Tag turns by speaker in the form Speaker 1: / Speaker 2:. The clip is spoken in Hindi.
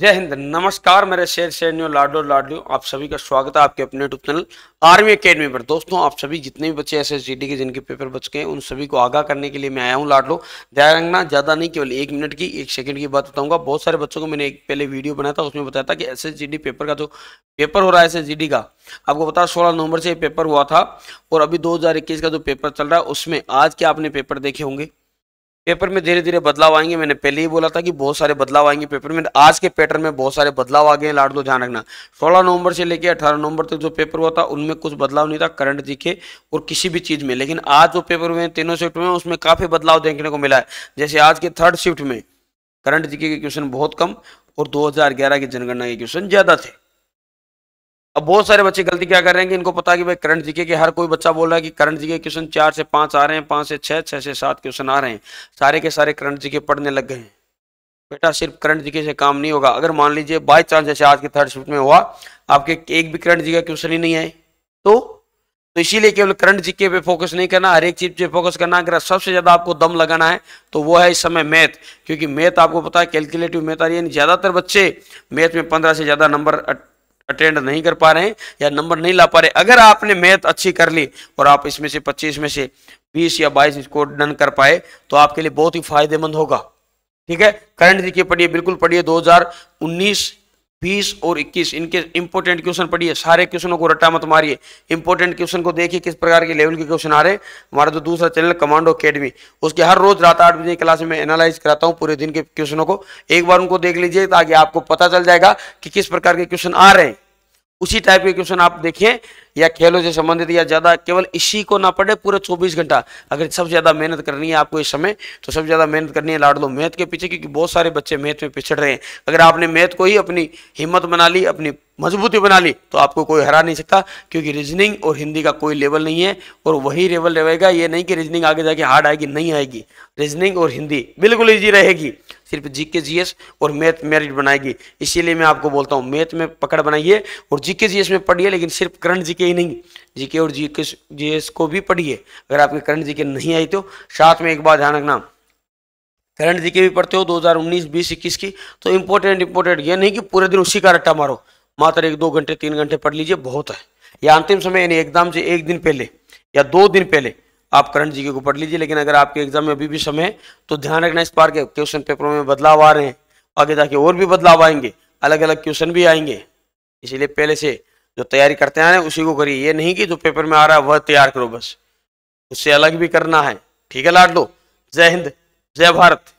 Speaker 1: जय हिंद नमस्कार मेरे शेर शेरनियों लाडो लाडलियों आप सभी का स्वागत है आपके अपने यूट्यूब चैनल आर्मी अकेडमी पर दोस्तों आप सभी जितने भी बच्चे एस एस के जिनके पेपर बच गए उन सभी को आगाह करने के लिए मैं आया हूं लाडलो ध्यान रखना ज़्यादा नहीं केवल एक मिनट की एक सेकंड की बात बताऊंगा बहुत सारे बच्चों को मैंने एक पहले वीडियो बनाया था उसमें बताया था कि एस पेपर का जो पेपर हो रहा है एस का आपको बता सोलह नवंबर से पेपर हुआ था और अभी दो का जो पेपर चल रहा है उसमें आज क्या आपने पेपर देखे होंगे पेपर में धीरे धीरे बदलाव आएंगे मैंने पहले ही बोला था कि बहुत सारे बदलाव आएंगे पेपर में आज के पैटर्न में बहुत सारे बदलाव आ गए हैं लाड दो ध्यान रखना सोलह नवंबर से लेकर अठारह नवंबर तक जो पेपर हुआ था उनमें कुछ बदलाव नहीं था करंट दिखे और किसी भी चीज़ में लेकिन आज जो पेपर हुए हैं तीनों शिफ्ट में उसमें काफ़ी बदलाव देखने को मिला है जैसे आज के थर्ड शिफ्ट में करंट दिखे के क्वेश्चन बहुत कम और 2011 की जनगणना के क्वेश्चन ज़्यादा थे अब बहुत सारे बच्चे गलती क्या कर रहे हैं कि इनको पता है कि भाई करंट जीके के हर कोई बच्चा बोल रहा है कि करंट जीके क्वेश्चन चार से पांच आ रहे हैं पांच से छह छह से सात क्वेश्चन आ रहे हैं सारे के सारे करंट जीके पढ़ने लग गए हैं बेटा सिर्फ करंट जीके से काम नहीं होगा अगर मान लीजिए बाई चांस जैसे आज के थर्ड शिफ्ट में हुआ आपके एक भी करंट जीके क्वेश्चन ही नहीं आए तो तो इसीलिए केवल करंट जीके पे फोकस नहीं करना हर एक चीज पे फोकस करना अगर सबसे ज्यादा आपको दम लगाना है तो वो है इस समय मैथ क्योंकि मैथ आपको पता है कैलकुलेटिव मैथ आ रही है ज्यादातर बच्चे मैथ में पंद्रह से ज्यादा नंबर अटेंड नहीं कर पा रहे हैं या नंबर नहीं ला पा रहे अगर आपने मैथ अच्छी कर ली और आप इसमें से 25 में से 20 या 22 इसको डन कर पाए तो आपके लिए बहुत ही फायदेमंद होगा ठीक है करंट देखिए पढ़िए बिल्कुल पढ़िए 2019 बीस और इक्कीस इनके इंपोर्टेंट क्वेश्चन पढ़िए सारे क्वेश्चनों को रट्टा मत मारिए इंपोर्टेंट क्वेश्चन को देखिए किस प्रकार के लेवल के क्वेश्चन आ रहे हैं हमारा जो दूसरा चैनल कमांडो अकेडमी उसके हर रोज रात आठ बजे क्लास में एनालाइज कराता हूँ पूरे दिन के क्वेश्चनों को एक बार उनको देख लीजिए ताकि आपको पता चल जाएगा कि किस प्रकार के क्वेश्चन आ रहे हैं उसी टाइप के क्वेश्चन आप देखें या खेलों से संबंधित या ज्यादा केवल इसी को ना पड़े पूरे 24 घंटा अगर सबसे ज्यादा मेहनत करनी है आपको इस समय तो सबसे ज्यादा मेहनत करनी है लाड लो मैथ के पीछे क्योंकि बहुत सारे बच्चे मैथ में पिछड़ रहे हैं अगर आपने मैथ को ही अपनी हिम्मत बना ली अपनी मजबूती बना ली तो आपको कोई हरा नहीं सकता क्योंकि रीजनिंग और हिंदी का कोई लेवल नहीं है और वही लेवल रहेगा ये नहीं कि रीजनिंग आगे जाके हार्ड आएगी नहीं आएगी रीजनिंग और हिंदी बिल्कुल ईजी रहेगी सिर्फ जीके जीएस और मैथ मेरिट बनाएगी इसीलिए मैं आपको बोलता हूँ मैथ में पकड़ बनाइए और जीके जीएस में पढ़िए लेकिन सिर्फ करंट जीके ही नहीं जीके और जीके जीएस को भी पढ़िए अगर आपके करंट जीके नहीं आई तो साथ में एक बार ध्यान रखना करंट जीके भी पढ़ते हो 2019 हजार उन्नीस की तो इम्पोर्टेंट इम्पोर्टेंट ये नहीं कि पूरे दिन उसी का रट्टा मारो मात्र एक दो घंटे तीन घंटे पढ़ लीजिए बहुत है या अंतिम समय यानी एग्जाम से एक दिन पहले या दो दिन पहले आप करंट जीके को पढ़ लीजिए लेकिन अगर आपके एग्जाम में अभी भी समय है तो ध्यान रखना इस बार के क्वेश्चन पेपरों में बदलाव आ रहे हैं आगे जाके और भी बदलाव आएंगे अलग अलग क्वेश्चन भी आएंगे इसीलिए पहले से जो तैयारी करते आ रहे हैं उसी को करिए ये नहीं कि जो पेपर में आ रहा है वह तैयार करो बस उससे अलग भी करना है ठीक है लाड लो जय हिंद जय भारत